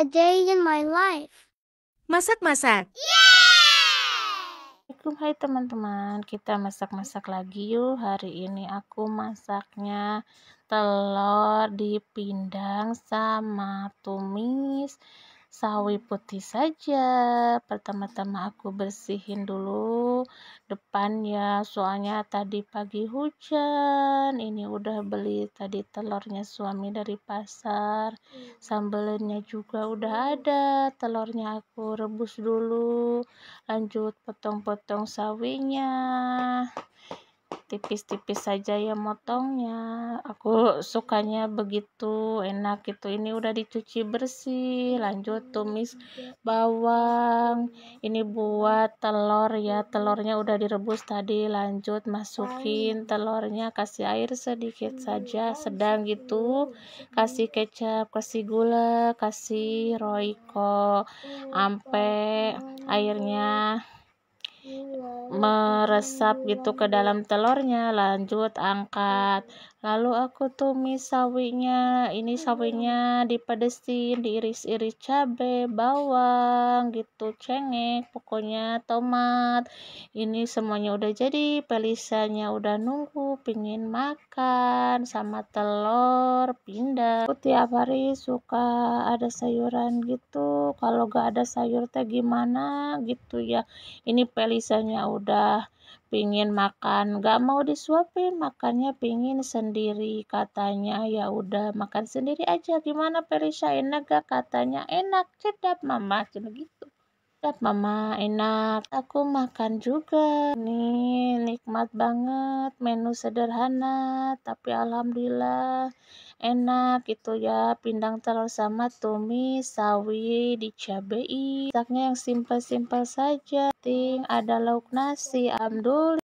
A day in my life. Masak-masak. Assalamualaikum hai teman-teman. Kita masak-masak lagi yuk. Hari ini aku masaknya telur dipindang sama tumis sawi putih saja pertama-tama aku bersihin dulu depan ya soalnya tadi pagi hujan ini udah beli tadi telurnya suami dari pasar hmm. sambelnya juga udah hmm. ada telurnya aku rebus dulu lanjut potong-potong sawinya tipis-tipis saja ya motongnya aku sukanya begitu enak gitu ini udah dicuci bersih lanjut tumis bawang ini buat telur ya telurnya udah direbus tadi lanjut masukin telurnya kasih air sedikit saja sedang gitu kasih kecap kasih gula kasih roiko ampe airnya Iya, iya. meresap gitu ke dalam telurnya lanjut angkat Lalu aku tumis sawinya, ini sawinya hmm. dipedesin, diiris-iris cabe, bawang gitu, cengek, pokoknya tomat. Ini semuanya udah jadi, pelisanya udah nunggu, pingin makan sama telur, pindah. Aku tiap hari suka ada sayuran gitu, kalau gak ada sayur teh gimana gitu ya. Ini pelisanya udah pingin makan gak mau disuapin makannya pingin sendiri katanya ya udah makan sendiri aja gimana Perisha enak gak katanya enak sedap mama gitu Lihat mama enak, aku makan juga. Nih nikmat banget, menu sederhana, tapi alhamdulillah enak gitu ya. Pindang telur sama tumis, sawi, dicabai Masaknya yang simpel-simpel saja. Ting ada lauk nasi, alhamdulillah.